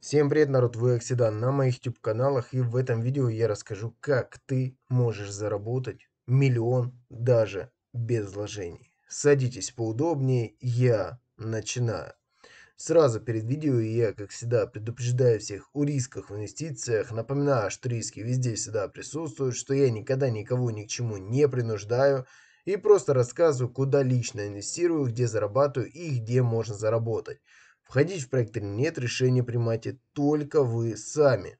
Всем привет, народ, вы Оксидан на моих YouTube каналах и в этом видео я расскажу, как ты можешь заработать миллион даже без вложений. Садитесь поудобнее, я начинаю. Сразу перед видео я, как всегда, предупреждаю всех о рисках в инвестициях, напоминаю, что риски везде всегда присутствуют, что я никогда никого ни к чему не принуждаю и просто рассказываю, куда лично инвестирую, где зарабатываю и где можно заработать. Входить в проект или нет, решение принимаете только вы сами.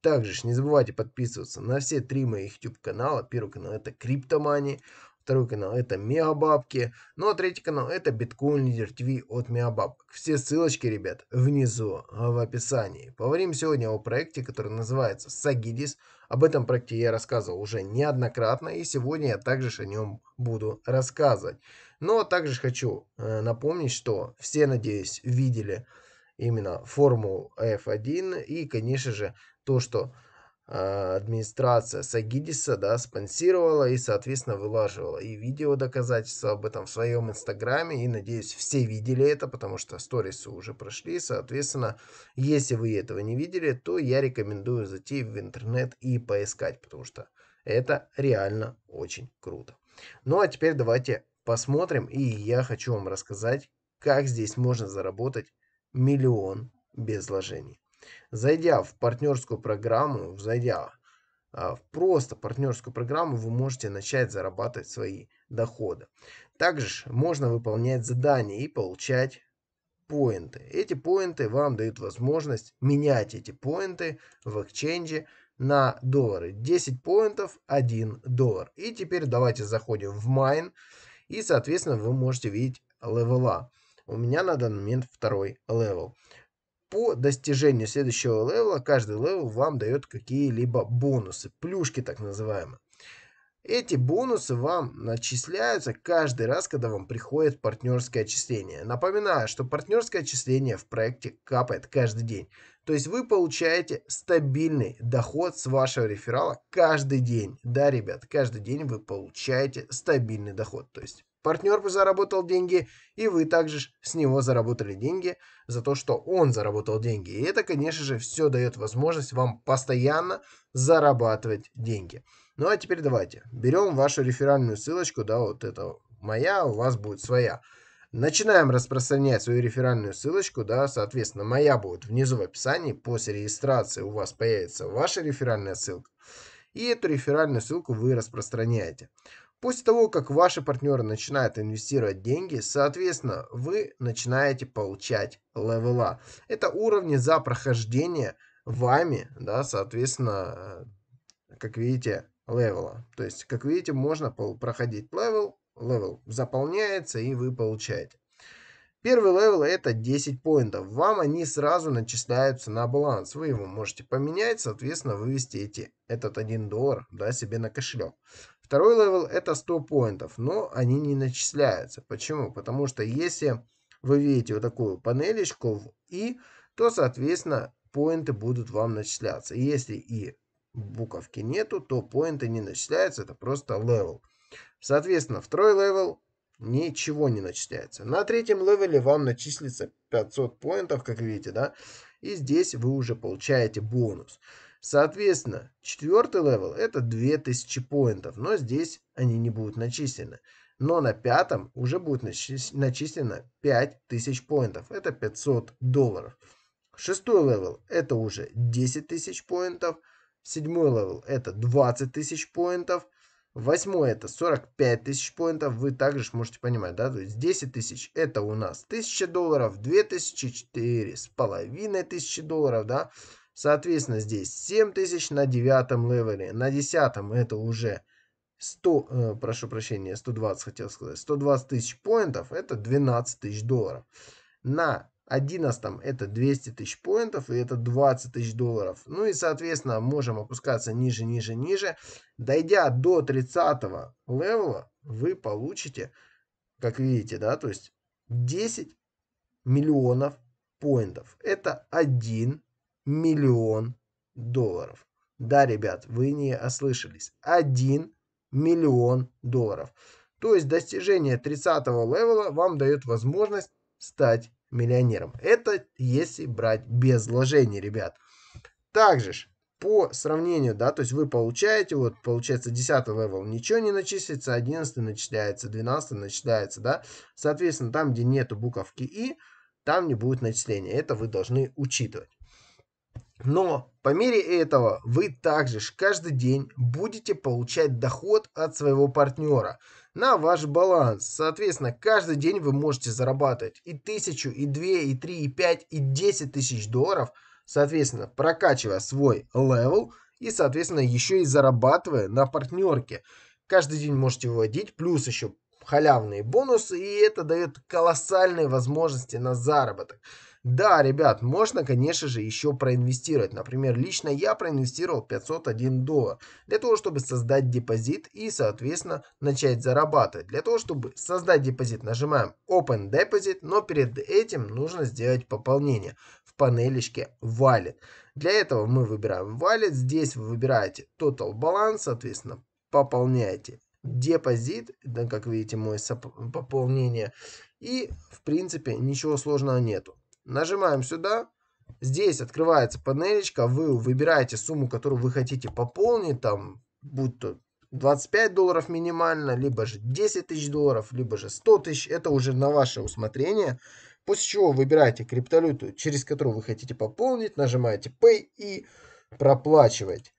Также не забывайте подписываться на все три моих YouTube канала. Первый канал это Криптомани, второй канал это Мегабабки, ну а третий канал это Биткоин Лидер ТВ от Мегабабок. Все ссылочки, ребят, внизу а, в описании. Поговорим сегодня о проекте, который называется Сагидис. Об этом проекте я рассказывал уже неоднократно и сегодня я также о нем буду рассказывать. Но также хочу э, напомнить, что все, надеюсь, видели именно форму F1 и, конечно же, то, что э, администрация Сагидиса да, спонсировала и, соответственно, вылаживала и видео доказательства об этом в своем инстаграме. И, надеюсь, все видели это, потому что сторисы уже прошли. Соответственно, если вы этого не видели, то я рекомендую зайти в интернет и поискать, потому что это реально очень круто. Ну а теперь давайте посмотрим, и я хочу вам рассказать, как здесь можно заработать миллион без вложений. Зайдя в партнерскую программу, зайдя а, в просто партнерскую программу, вы можете начать зарабатывать свои доходы. Также можно выполнять задания и получать поинты. Эти поинты вам дают возможность менять эти поинты в экченже на доллары. 10 поинтов 1 доллар. И теперь давайте заходим в майн. И, соответственно, вы можете видеть левела. У меня на данный момент второй левел. По достижению следующего левела, каждый левел вам дает какие-либо бонусы, плюшки так называемые. Эти бонусы вам начисляются каждый раз, когда вам приходит партнерское отчисление. Напоминаю, что партнерское отчисление в проекте капает каждый день. То есть вы получаете стабильный доход с вашего реферала каждый день. Да, ребят, каждый день вы получаете стабильный доход. То есть партнер заработал деньги, и вы также с него заработали деньги за то, что он заработал деньги. И это, конечно же, все дает возможность вам постоянно зарабатывать деньги. Ну а теперь давайте берем вашу реферальную ссылочку, да, вот это моя, у вас будет своя. Начинаем распространять свою реферальную ссылочку, да, соответственно, моя будет внизу в описании. После регистрации у вас появится ваша реферальная ссылка. И эту реферальную ссылку вы распространяете. После того, как ваши партнеры начинают инвестировать деньги, соответственно, вы начинаете получать левела. Это уровни за прохождение вами, да, соответственно, э, как видите, левела. То есть, как видите, можно проходить левел левел заполняется и вы получаете. Первый левел это 10 поинтов. Вам они сразу начисляются на баланс. Вы его можете поменять, соответственно, вывести эти, этот 1 доллар да, себе на кошелек. Второй левел это 100 поинтов, но они не начисляются. Почему? Потому что если вы видите вот такую панелечку в И, то, соответственно, поинты будут вам начисляться. Если И буковки нету, то поинты не начисляются, это просто левел. Соответственно, второй левел ничего не начисляется. На третьем левеле вам начислится 500 поинтов, как видите, да? И здесь вы уже получаете бонус. Соответственно, четвертый левел это 2000 поинтов, но здесь они не будут начислены. Но на пятом уже будет начислено 5000 поинтов, это 500 долларов. Шестой левел это уже 10 тысяч поинтов. Седьмой левел это 20 тысяч поинтов восьмой это 45 тысяч поинтов. Вы также можете понимать, да? То есть 10 тысяч это у нас 1000 долларов, 2000, 4 с половиной тысячи долларов, да? Соответственно, здесь 7 тысяч на девятом левеле. На десятом это уже 100, э, прошу прощения, 120 хотел сказать. 120 тысяч поинтов это 12 тысяч долларов. На 1 там это 200 тысяч поинтов, и это 20 тысяч долларов. Ну и, соответственно, можем опускаться ниже, ниже, ниже. Дойдя до 30 левела, вы получите, как видите, да, то есть 10 миллионов поинтов. Это 1 миллион долларов. Да, ребят, вы не ослышались. 1 миллион долларов. То есть достижение 30 левела вам дает возможность стать миллионером. Это если брать без вложений, ребят. Также ж, по сравнению, да, то есть вы получаете, вот получается 10 левел ничего не начислится, 11 начисляется, 12 начисляется, да. Соответственно, там, где нету буковки И, там не будет начисления. Это вы должны учитывать. Но по мере этого вы также каждый день будете получать доход от своего партнера на ваш баланс. Соответственно, каждый день вы можете зарабатывать и тысячу, и две, и три, и пять, и десять тысяч долларов, соответственно, прокачивая свой левел и, соответственно, еще и зарабатывая на партнерке. Каждый день можете выводить, плюс еще халявные бонусы, и это дает колоссальные возможности на заработок. Да, ребят, можно, конечно же, еще проинвестировать. Например, лично я проинвестировал 501 доллар для того, чтобы создать депозит и, соответственно, начать зарабатывать. Для того, чтобы создать депозит, нажимаем Open Deposit, но перед этим нужно сделать пополнение в панелечке Wallet. Для этого мы выбираем Wallet, здесь вы выбираете Total Balance, соответственно, пополняете депозит, да, как видите, мое пополнение. И, в принципе, ничего сложного нету. Нажимаем сюда. Здесь открывается панелечка. Вы выбираете сумму, которую вы хотите пополнить. Там, будь то 25 долларов минимально, либо же 10 тысяч долларов, либо же 100 тысяч. Это уже на ваше усмотрение. После чего выбираете криптовалюту, через которую вы хотите пополнить, нажимаете Pay и проплачиваете.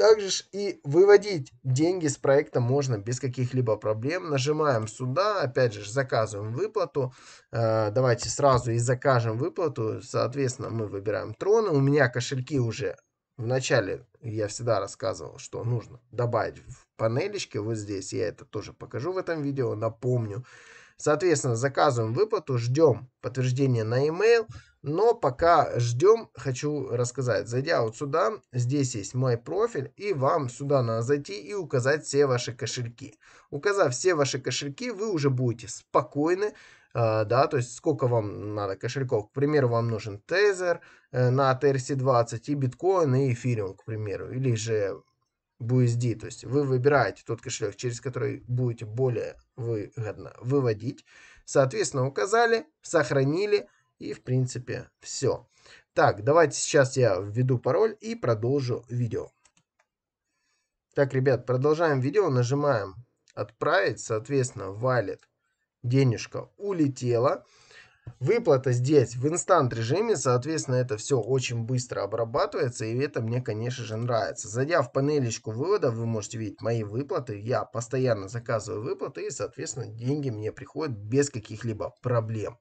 Также и выводить деньги с проекта можно без каких-либо проблем. Нажимаем сюда, опять же заказываем выплату. Э, давайте сразу и закажем выплату. Соответственно, мы выбираем троны. У меня кошельки уже в начале я всегда рассказывал, что нужно добавить в панелечке. Вот здесь я это тоже покажу в этом видео, напомню. Соответственно, заказываем выплату, ждем подтверждения на e-mail. Но пока ждем, хочу рассказать. Зайдя вот сюда, здесь есть мой профиль, и вам сюда надо зайти и указать все ваши кошельки. Указав все ваши кошельки, вы уже будете спокойны, э, да, то есть сколько вам надо кошельков. К примеру, вам нужен Тезер э, на TRC20 и биткоин, и эфириум, к примеру, или же BUSD. То есть вы выбираете тот кошелек, через который будете более выгодно выводить. Соответственно, указали, сохранили – и, в принципе, все. Так, давайте сейчас я введу пароль и продолжу видео. Так, ребят, продолжаем видео. Нажимаем «Отправить». Соответственно, валит. Денежка улетела. Выплата здесь в инстант режиме, соответственно, это все очень быстро обрабатывается, и это мне, конечно же, нравится. Зайдя в панелечку вывода, вы можете видеть мои выплаты. Я постоянно заказываю выплаты, и, соответственно, деньги мне приходят без каких-либо проблем.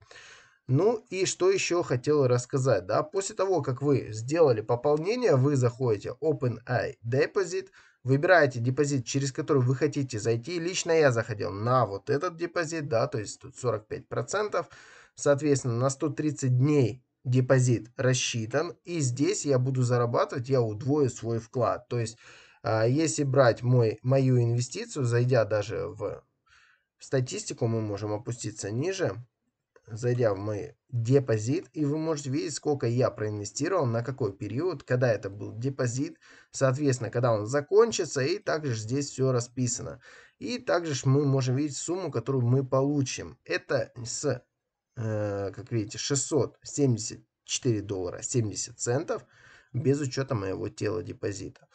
Ну и что еще хотел рассказать, да, после того, как вы сделали пополнение, вы заходите OpenAI Deposit, выбираете депозит, через который вы хотите зайти. Лично я заходил на вот этот депозит, да, то есть тут 45%, соответственно, на 130 дней депозит рассчитан, и здесь я буду зарабатывать, я удвою свой вклад. То есть, а, если брать мой, мою инвестицию, зайдя даже в статистику, мы можем опуститься ниже, зайдя в мой депозит, и вы можете видеть, сколько я проинвестировал, на какой период, когда это был депозит, соответственно, когда он закончится, и также здесь все расписано. И также мы можем видеть сумму, которую мы получим. Это с, э, как видите, 674 доллара 70 центов без учета моего тела депозита.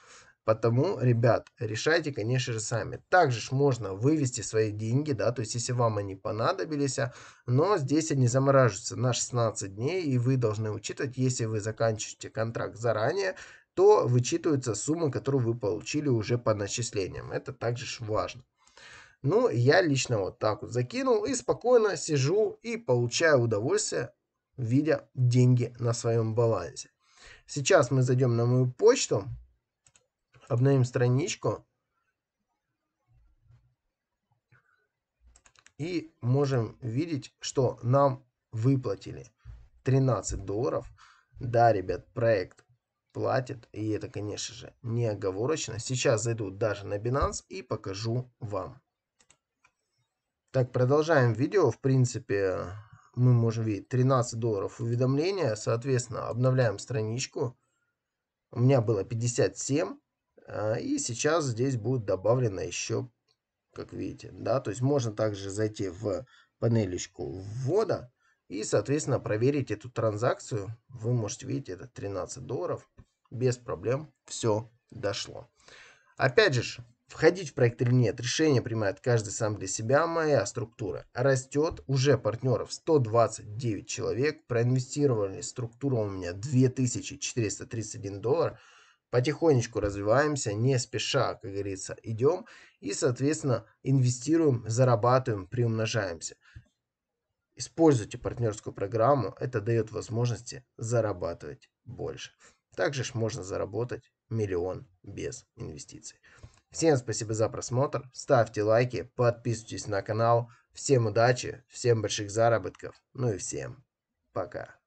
Потому, ребят, решайте, конечно же, сами. Также ж можно вывести свои деньги, да, то есть если вам они понадобились, а, но здесь они замораживаются на 16 дней, и вы должны учитывать, если вы заканчиваете контракт заранее, то вычитывается сумма, которую вы получили уже по начислениям. Это также ж важно. Ну, я лично вот так вот закинул и спокойно сижу и получаю удовольствие, видя деньги на своем балансе. Сейчас мы зайдем на мою почту обновим страничку. И можем видеть, что нам выплатили 13 долларов. Да, ребят, проект платит, и это, конечно же, не оговорочно. Сейчас зайду даже на Binance и покажу вам. Так, продолжаем видео. В принципе, мы можем видеть 13 долларов уведомления. Соответственно, обновляем страничку. У меня было 57. А, и сейчас здесь будет добавлено еще, как видите, да, то есть можно также зайти в панелечку ввода и, соответственно, проверить эту транзакцию. Вы можете видеть, это 13 долларов. Без проблем все дошло. Опять же, входить в проект или нет, решение принимает каждый сам для себя. Моя структура растет, уже партнеров 129 человек, проинвестировали структура у меня 2431 доллар потихонечку развиваемся, не спеша, как говорится, идем и, соответственно, инвестируем, зарабатываем, приумножаемся. Используйте партнерскую программу, это дает возможности зарабатывать больше. Также ж можно заработать миллион без инвестиций. Всем спасибо за просмотр, ставьте лайки, подписывайтесь на канал. Всем удачи, всем больших заработков, ну и всем пока.